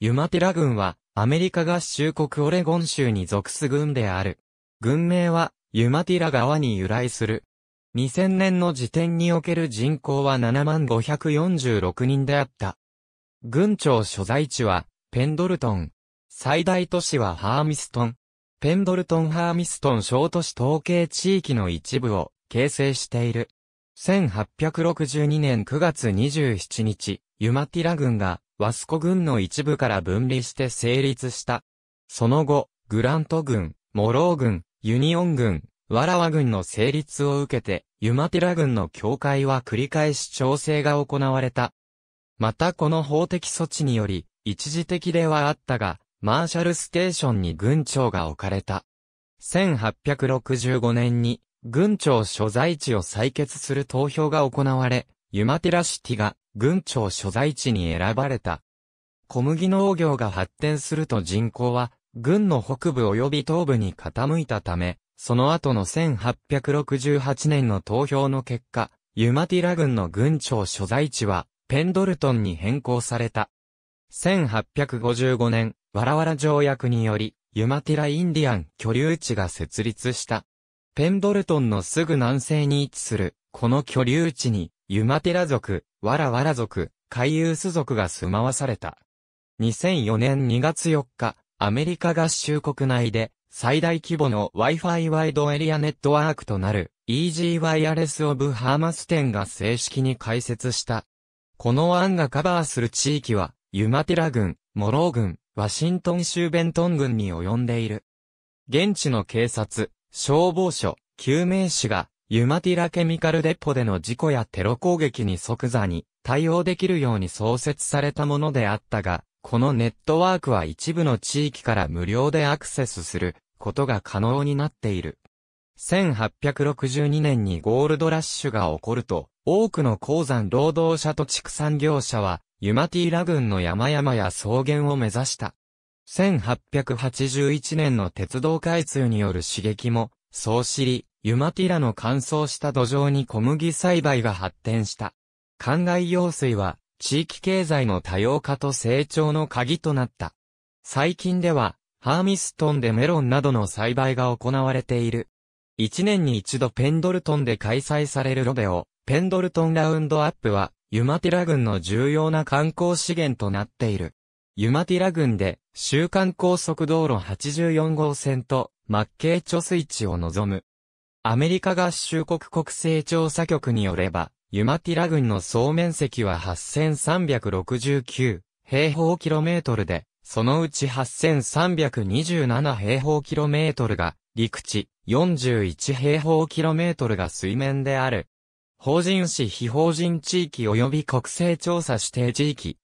ユマテラ軍は、アメリカ合衆国オレゴン州に属す軍である。軍名は、ユマティラ川に由来する。2000年の時点における人口は7546人であった。軍庁所在地は、ペンドルトン。最大都市はハーミストン。ペンドルトンハーミストン小都市統計地域の一部を形成している。1862年9月27日、ユマティラ軍がワスコ軍の一部から分離して成立した。その後、グラント軍、モロー軍、ユニオン軍、ワラワ軍の成立を受けて、ユマティラ軍の境界は繰り返し調整が行われた。またこの法的措置により、一時的ではあったが、マーシャルステーションに軍長が置かれた。1865年に軍庁所在地を採決する投票が行われ、ユマティラシティが軍庁所在地に選ばれた。小麦農業が発展すると人口は、軍の北部及び東部に傾いたため、その後の1868年の投票の結果、ユマティラ軍の軍庁所在地は、ペンドルトンに変更された。1855年、ワラワラ条約により、ユマティラインディアン居留地が設立した。ペンドルトンのすぐ南西に位置する、この居留地に、ユマテラ族、ワラワラ族、カイユース族が住まわされた。2004年2月4日、アメリカ合衆国内で、最大規模の Wi-Fi ワイドエリアネットワークとなる e g s y Wireless of Hamas 店が正式に開設した。この案がカバーする地域は、ユマテラ郡、モロー郡、ワシントン州ベントン郡に及んでいる。現地の警察、消防署、救命士が、ユマティラケミカルデポでの事故やテロ攻撃に即座に対応できるように創設されたものであったが、このネットワークは一部の地域から無料でアクセスすることが可能になっている。1862年にゴールドラッシュが起こると、多くの鉱山労働者と畜産業者は、ユマティラ郡の山々や草原を目指した。1881年の鉄道開通による刺激も、そう知り、ユマティラの乾燥した土壌に小麦栽培が発展した。灌漑用水は、地域経済の多様化と成長の鍵となった。最近では、ハーミストンでメロンなどの栽培が行われている。一年に一度ペンドルトンで開催されるロデオ、ペンドルトンラウンドアップは、ユマティラ郡の重要な観光資源となっている。ユマティラ郡で、週間高速道路84号線と、マッケイ貯水池を望む。アメリカ合衆国国勢調査局によれば、ユマティラ郡の総面積は8369平方キロメートルで、そのうち8327平方キロメートルが陸地、41平方キロメートルが水面である。法人市非法人地域及び国勢調査指定地域、